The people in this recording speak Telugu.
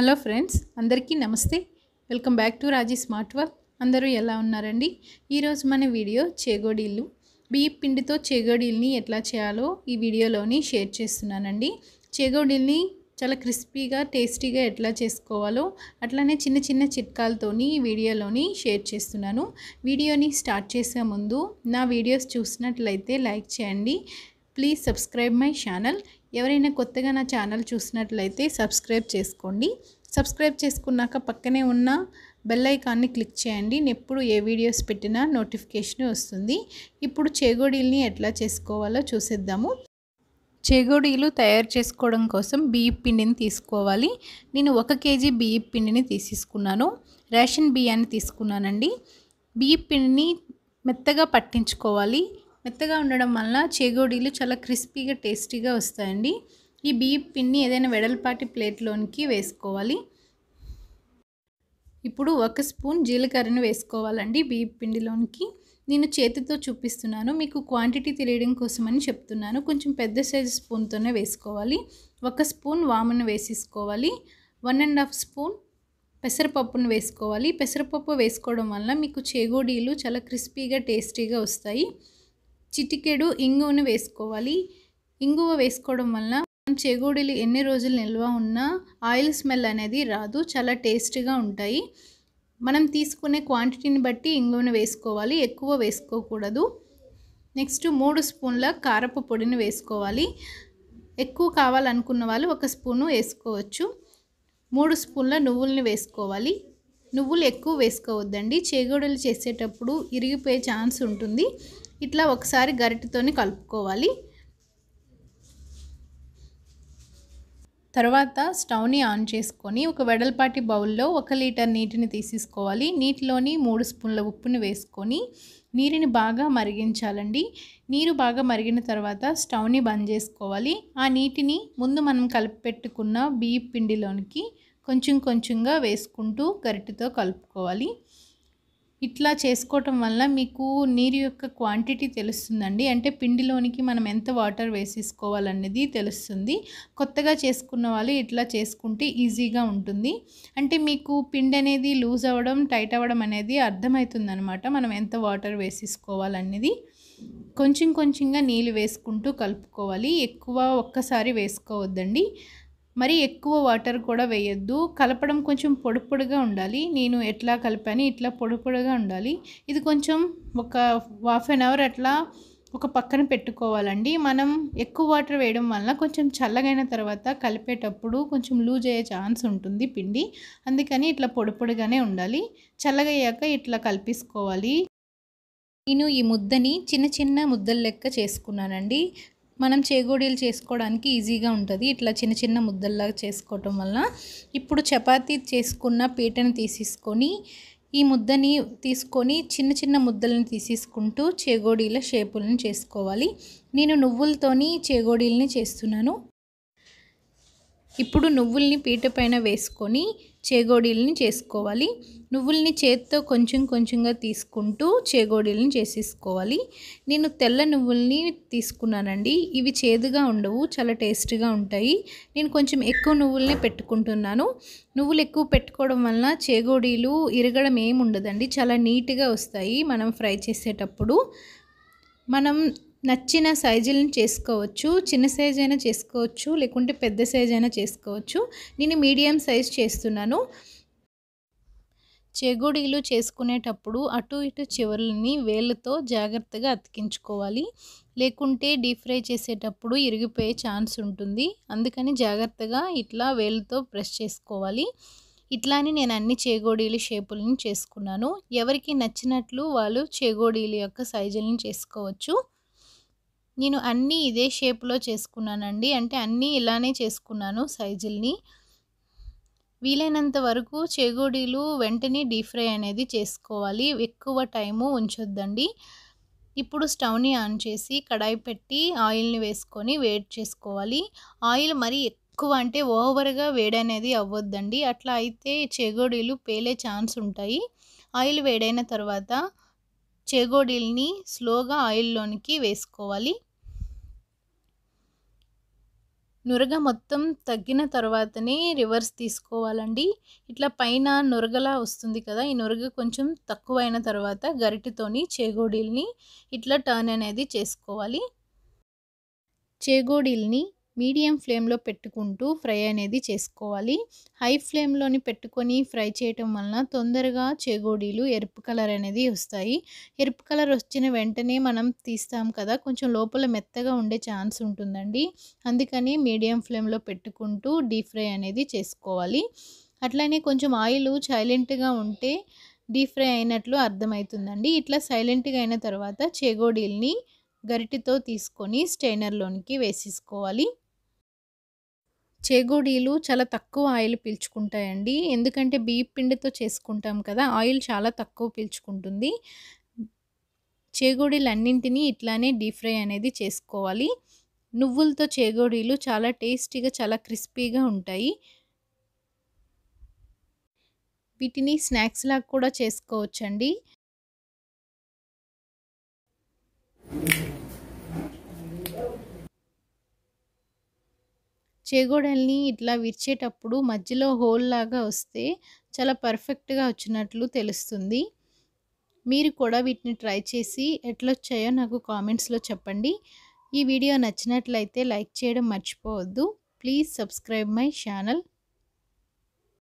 హలో ఫ్రెండ్స్ అందరికీ నమస్తే welcome back to Raji smart work అందరూ ఎలా ఉన్నారండి ఈరోజు మన వీడియో చేగోడీళ్ళు బియ్య పిండితో చేగోడీల్ని ఎట్లా చేయాలో ఈ వీడియోలోని షేర్ చేస్తున్నానండి చేగోడీల్ని చాలా క్రిస్పీగా టేస్టీగా ఎట్లా చేసుకోవాలో అట్లానే చిన్న చిన్న చిట్కాలతోని ఈ వీడియోలోని షేర్ చేస్తున్నాను వీడియోని స్టార్ట్ చేసే ముందు నా వీడియోస్ చూసినట్లయితే లైక్ చేయండి ప్లీజ్ సబ్స్క్రైబ్ మై ఛానల్ ఎవరైనా కొత్తగా నా ఛానల్ చూసినట్లయితే సబ్స్క్రైబ్ చేసుకోండి సబ్స్క్రైబ్ చేసుకున్నాక పక్కనే ఉన్న బెల్ ఐకాన్ని క్లిక్ చేయండి ఎప్పుడు ఏ వీడియోస్ పెట్టినా నోటిఫికేషన్ వస్తుంది ఇప్పుడు చేగోడీల్ని ఎట్లా చేసుకోవాలో చూసేద్దాము చేగోడీలు తయారు చేసుకోవడం కోసం బియ్య పిండిని తీసుకోవాలి నేను ఒక కేజీ బియ్య పిండిని తీసేసుకున్నాను రేషన్ బియ్యాన్ని తీసుకున్నానండి బియ్య పిండిని మెత్తగా పట్టించుకోవాలి మెత్తగా ఉండడం వల్ల చేగోడీలు చాలా క్రిస్పీగా టేస్టీగా వస్తాయండి ఈ బియ్యం పిండిని ఏదైనా వెడల్పాటి ప్లేట్లోనికి వేసుకోవాలి ఇప్పుడు ఒక స్పూన్ జీలకర్రను వేసుకోవాలండి బియ్యం పిండిలోనికి నేను చేతితో చూపిస్తున్నాను మీకు క్వాంటిటీ తెలియడం కోసమని చెప్తున్నాను కొంచెం పెద్ద సైజు స్పూన్తోనే వేసుకోవాలి ఒక స్పూన్ వామును వేసేసుకోవాలి వన్ అండ్ హాఫ్ స్పూన్ పెసరపప్పును వేసుకోవాలి పెసరపప్పు వేసుకోవడం వల్ల మీకు చేగోడీలు చాలా క్రిస్పీగా టేస్టీగా వస్తాయి చిటికెడు ఇంగువను వేసుకోవాలి ఇంగువ వేసుకోవడం వలన మనం చేగోడీలు ఎన్ని రోజులు నిల్వ ఉన్నా ఆయిల్ స్మెల్ అనేది రాదు చాలా టేస్టీగా ఉంటాయి మనం తీసుకునే క్వాంటిటీని బట్టి ఇంగువను వేసుకోవాలి ఎక్కువ వేసుకోకూడదు నెక్స్ట్ మూడు స్పూన్ల కారపు పొడిని వేసుకోవాలి ఎక్కువ కావాలనుకున్న వాళ్ళు ఒక స్పూను వేసుకోవచ్చు మూడు స్పూన్ల నువ్వుల్ని వేసుకోవాలి నువ్వులు ఎక్కువ వేసుకోవద్దండి చేగోడలు చేసేటప్పుడు ఇరిగిపోయే ఛాన్స్ ఉంటుంది ఇట్లా ఒకసారి గరిటతోని కలుపుకోవాలి తర్వాత స్టవ్ని ఆన్ చేసుకొని ఒక వెడల్పాటి బౌల్లో ఒక లీటర్ నీటిని తీసేసుకోవాలి నీటిలోని మూడు స్పూన్ల ఉప్పుని వేసుకొని నీరుని బాగా మరిగించాలండి నీరు బాగా మరిగిన తర్వాత స్టవ్ని బంద్ చేసుకోవాలి ఆ నీటిని ముందు మనం కలిపి పెట్టుకున్న బియ్య పిండిలోనికి కొంచెం కొంచెంగా వేసుకుంటూ గరిటెతో కలుపుకోవాలి ఇట్లా చేసుకోవటం వల్ల మీకు నీరు యొక్క క్వాంటిటీ తెలుస్తుందండి అంటే పిండిలోనికి మనం ఎంత వాటర్ వేసేసుకోవాలనేది తెలుస్తుంది కొత్తగా చేసుకున్న వాళ్ళు ఇట్లా చేసుకుంటే ఈజీగా ఉంటుంది అంటే మీకు పిండి అనేది లూజ్ అవ్వడం టైట్ అవ్వడం అనేది అర్థమవుతుందనమాట మనం ఎంత వాటర్ వేసేసుకోవాలనేది కొంచెం కొంచెంగా నీళ్ళు వేసుకుంటూ కలుపుకోవాలి ఎక్కువ ఒక్కసారి వేసుకోవద్దండి మరి ఎక్కువ వాటర్ కూడా వేయద్దు కలపడం కొంచెం పొడి పొడిగా ఉండాలి నేను ఎట్లా కలిపాను ఇట్లా పొడి పొడిగా ఉండాలి ఇది కొంచెం ఒక హాఫ్ అన్ అవర్ అట్లా ఒక పక్కన పెట్టుకోవాలండి మనం ఎక్కువ వాటర్ వేయడం వల్ల కొంచెం చల్లగైన తర్వాత కలిపేటప్పుడు కొంచెం లూజ్ అయ్యే ఛాన్స్ ఉంటుంది పిండి అందుకని ఇట్లా పొడి పొడిగానే ఉండాలి చల్లగయ్యాక ఇట్లా కలిపేసుకోవాలి నేను ఈ ముద్దని చిన్న చిన్న ముద్దలు లెక్క చేసుకున్నానండి మనం చేగోడీలు చేసుకోవడానికి ఈజీగా ఉంటుంది ఇట్లా చిన్న చిన్న ముద్దల్లాగా చేసుకోవటం వల్ల ఇప్పుడు చపాతి చేసుకున్న పీటను తీసేసుకొని ఈ ముద్దని తీసుకొని చిన్న చిన్న ముద్దలను తీసేసుకుంటూ చేగోడీల షేపులను చేసుకోవాలి నేను నువ్వులతోని చేగోడీలని చేస్తున్నాను ఇప్పుడు నువ్వుల్ని పీట పైన వేసుకొని చేగోడీలని చేసుకోవాలి నువ్వుల్ని చేత్తో కొంచెం కొంచెంగా తీసుకుంటూ చేగోడీలను చేసేసుకోవాలి నేను తెల్ల నువ్వుల్ని తీసుకున్నానండి ఇవి చేదుగా ఉండవు చాలా టేస్ట్గా ఉంటాయి నేను కొంచెం ఎక్కువ నువ్వుల్ని పెట్టుకుంటున్నాను నువ్వులు ఎక్కువ పెట్టుకోవడం వలన చేగోడీలు ఇరగడం ఏమి చాలా నీట్గా వస్తాయి మనం ఫ్రై చేసేటప్పుడు మనం నచ్చిన సైజులను చేసుకోవచ్చు చిన్న సైజ్ అయినా చేసుకోవచ్చు లేకుంటే పెద్ద సైజ్ అయినా చేసుకోవచ్చు నేను మీడియం సైజ్ చేస్తున్నాను చెగుడీలు చేసుకునేటప్పుడు అటు ఇటు చివరిని వేళ్ళతో జాగ్రత్తగా అతికించుకోవాలి లేకుంటే డీప్ ఫ్రై చేసేటప్పుడు ఇరిగిపోయే ఛాన్స్ ఉంటుంది అందుకని జాగ్రత్తగా ఇట్లా వేళ్ళతో ప్రెస్ చేసుకోవాలి ఇట్లానే నేను అన్ని చేగోడీలు షేపులను చేసుకున్నాను ఎవరికి నచ్చినట్లు వాళ్ళు చేగోడీలు యొక్క సైజులను చేసుకోవచ్చు నేను అన్నీ ఇదే షేప్లో చేసుకున్నానండి అంటే అన్నీ ఇలానే చేసుకున్నాను సైజుల్ని వీలైనంత వరకు చేగోడీలు వెంటనే డీప్ ఫ్రై అనేది చేసుకోవాలి ఎక్కువ టైము ఉంచొద్దండి ఇప్పుడు స్టవ్ని ఆన్ చేసి కడాయి పెట్టి ఆయిల్ని వేసుకొని వేడ్ చేసుకోవాలి ఆయిల్ మరీ ఎక్కువ అంటే ఓవర్గా వేడి అనేది అవ్వద్దండి అట్లా అయితే చేగోడీలు పేలే ఛాన్స్ ఉంటాయి ఆయిల్ వేడైన తర్వాత చెగోడీల్ని స్లోగా ఆయిల్లోనికి వేసుకోవాలి నురగ మొత్తం తగ్గిన తర్వాతనే రివర్స్ తీసుకోవాలండి ఇట్లా పైన నురగలా వస్తుంది కదా ఈ నురగ కొంచెం తక్కువైన తర్వాత గరిటెతోని చేగోడీల్ని ఇట్లా టర్న్ అనేది చేసుకోవాలి చేగోడీల్ని మీడియం ఫ్లేమ్లో పెట్టుకుంటూ ఫ్రై అనేది చేసుకోవాలి హై ఫ్లేమ్లోని పెట్టుకొని ఫ్రై చేయటం వలన తొందరగా చేగోడీలు ఎరుపు కలర్ అనేది వస్తాయి ఎరుపు కలర్ వచ్చిన వెంటనే మనం తీస్తాం కదా కొంచెం లోపల మెత్తగా ఉండే ఛాన్స్ ఉంటుందండి అందుకని మీడియం ఫ్లేమ్లో పెట్టుకుంటూ డీప్ ఫ్రై అనేది చేసుకోవాలి అట్లనే కొంచెం ఆయిల్ సైలెంట్గా ఉంటే డీప్ ఫ్రై అయినట్లు అర్థమవుతుందండి ఇట్లా సైలెంట్గా అయిన తర్వాత చేగోడీల్ని గరిటితో తీసుకొని స్టెయినర్లోనికి వేసేసుకోవాలి చేగోడీలు చాలా తక్కువ ఆయిల్ పీల్చుకుంటాయండి ఎందుకంటే బియ్య పిండితో చేసుకుంటాం కదా ఆయిల్ చాలా తక్కువ పీల్చుకుంటుంది చేగోడీలు అన్నింటినీ ఇట్లానే డీప్ ఫ్రై అనేది చేసుకోవాలి నువ్వులతో చేగోడీలు చాలా టేస్టీగా చాలా క్రిస్పీగా ఉంటాయి వీటిని స్నాక్స్ లాగా కూడా చేసుకోవచ్చండి చేగోడల్ని ఇట్లా విరిచేటప్పుడు మధ్యలో హోల్ లాగా వస్తే చాలా పర్ఫెక్ట్గా వచ్చినట్లు తెలుస్తుంది మీరు కూడా వీటిని ట్రై చేసి ఎట్లొచ్చాయో నాకు కామెంట్స్లో చెప్పండి ఈ వీడియో నచ్చినట్లయితే లైక్ చేయడం మర్చిపోవద్దు ప్లీజ్ సబ్స్క్రైబ్ మై ఛానల్